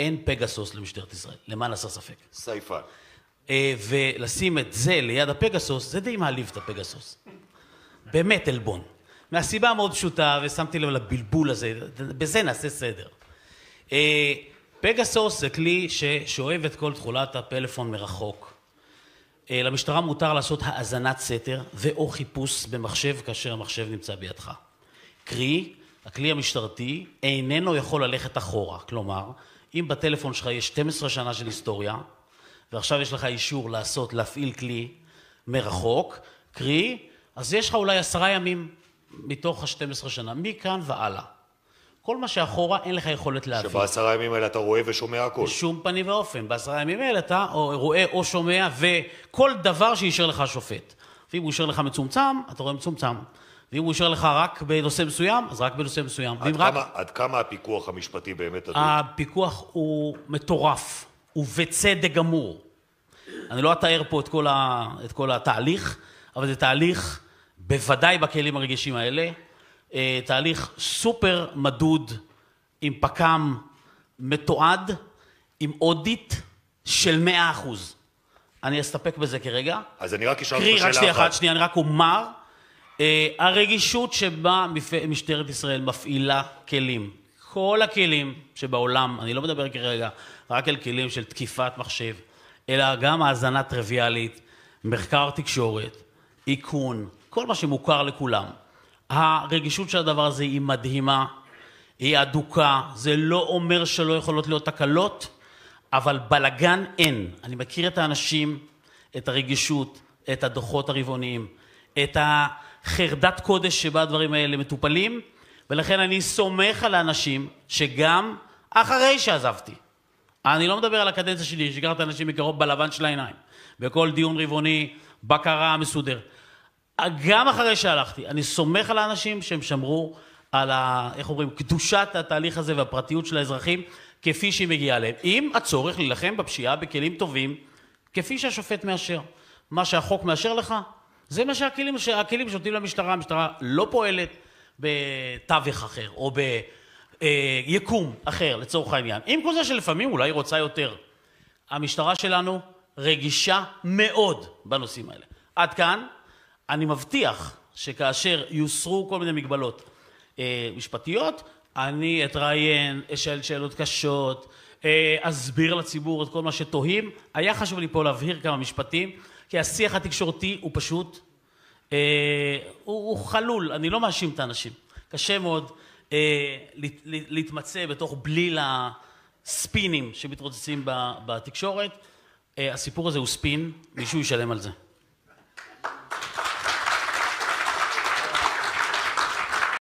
אין פגסוס למשטרת ישראל, למען הסר ספק. סייפן. אה, ולשים את זה ליד הפגסוס, זה די מעליב את הפגסוס. באמת עלבון. מהסיבה המאוד פשוטה, ושמתי לב לבלבול הזה, בזה נעשה סדר. אה, פגסוס זה כלי ששואב את כל תכולת הפלאפון מרחוק. אה, למשטרה מותר לעשות האזנת סתר ואו חיפוש במחשב כאשר המחשב נמצא בידך. קרי, הכלי המשטרתי איננו יכול ללכת אחורה. כלומר, אם בטלפון שלך יש 12 שנה של היסטוריה, ועכשיו יש לך אישור לעשות, להפעיל כלי מרחוק, קרי, אז יש לך אולי עשרה ימים מתוך ה-12 שנה, מכאן והלאה. כל מה שאחורה אין לך יכולת להביא. שבעשרה ימים האלה אתה רואה ושומע הכול. בשום פנים ואופן. בעשרה ימים האלה אתה רואה או שומע וכל דבר שאישר לך השופט. ואם הוא אישר לך מצומצם, אתה רואה מצומצם. ואם הוא אישר לך רק בנושא מסוים, אז רק בנושא מסוים. עד, רק... כמה, עד כמה הפיקוח המשפטי באמת עדיף? הפיקוח הוא מטורף, ובצדק גמור. אני לא אתאר פה את כל, ה... את כל התהליך, אבל זה תהליך, בוודאי בכלים הרגישים האלה, אה, תהליך סופר מדוד, עם פק"ם מתועד, עם אודיט של 100%. אני אסתפק בזה כרגע. אז אני רק אשאל אותך שאלה אחת. קרי, רק שנייה אחת, שנייה, אני רק אומר אה, הרגישות שבה משטרת ישראל מפעילה כלים, כל הכלים שבעולם, אני לא מדבר כרגע רק על כלים של תקיפת מחשב, אלא גם האזנה טריוויאלית, מחקר תקשורת, איכון, כל מה שמוכר לכולם. הרגישות של הדבר הזה היא מדהימה, היא אדוקה, זה לא אומר שלא יכולות להיות תקלות, אבל בלגן אין. אני מכיר את האנשים, את הרגישות, את הדוחות הרבעוניים, את ה... חרדת קודש שבה הדברים האלה מטופלים, ולכן אני סומך על האנשים שגם אחרי שעזבתי, אני לא מדבר על הקדנציה שלי, שיקח את האנשים מקרוב בלבן של העיניים, בכל דיון רבעוני, בקרה מסודר. גם אחרי שהלכתי, אני סומך על האנשים שהם שמרו על, ה, איך אומרים, קדושת התהליך הזה והפרטיות של האזרחים כפי שהיא מגיעה להם. עם הצורך להילחם בפשיעה בכלים טובים, כפי שהשופט מאשר. מה שהחוק מאשר לך, זה מה שהכלים, שהכלים שנותנים למשטרה, המשטרה לא פועלת בתווך אחר, או ביקום אחר, לצורך העניין. עם כל זה שלפעמים אולי רוצה יותר. המשטרה שלנו רגישה מאוד בנושאים האלה. עד כאן, אני מבטיח שכאשר יוסרו כל מיני מגבלות אה, משפטיות, אני אתראיין, אשאל שאלות קשות, אה, אסביר לציבור את כל מה שתוהים. היה חשוב לי פה להבהיר כמה משפטים, כי השיח התקשורתי הוא פשוט, אה, הוא, הוא חלול, אני לא מאשים את האנשים. קשה מאוד אה, להת, להתמצא בתוך בליל הספינים שמתרוצצים בתקשורת. אה, הסיפור הזה הוא ספין, מישהו ישלם על זה.